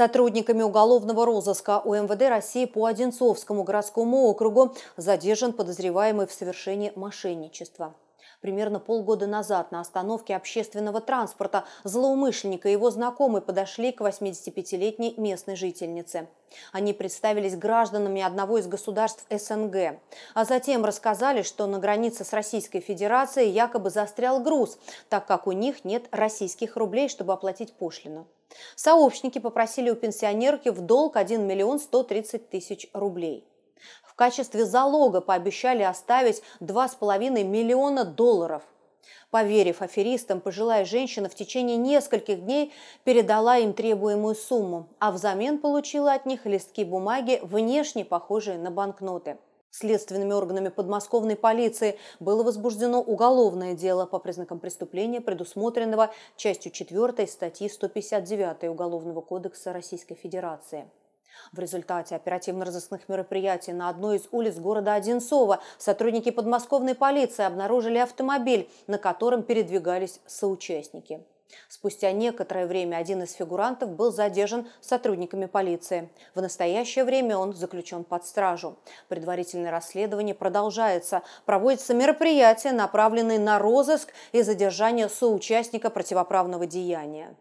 Сотрудниками уголовного розыска УМВД России по Одинцовскому городскому округу задержан подозреваемый в совершении мошенничества. Примерно полгода назад на остановке общественного транспорта злоумышленника и его знакомый подошли к 85-летней местной жительнице. Они представились гражданами одного из государств СНГ, а затем рассказали, что на границе с Российской Федерацией якобы застрял груз, так как у них нет российских рублей, чтобы оплатить пошлину. Сообщники попросили у пенсионерки в долг 1 миллион 130 тысяч рублей. В качестве залога пообещали оставить 2,5 миллиона долларов. Поверив аферистам, пожилая женщина в течение нескольких дней передала им требуемую сумму, а взамен получила от них листки бумаги, внешне похожие на банкноты. Следственными органами подмосковной полиции было возбуждено уголовное дело по признакам преступления, предусмотренного частью 4 статьи 159 Уголовного кодекса Российской Федерации. В результате оперативно-розыскных мероприятий на одной из улиц города Одинцова сотрудники подмосковной полиции обнаружили автомобиль, на котором передвигались соучастники. Спустя некоторое время один из фигурантов был задержан сотрудниками полиции. В настоящее время он заключен под стражу. Предварительное расследование продолжается. Проводятся мероприятия, направленные на розыск и задержание соучастника противоправного деяния.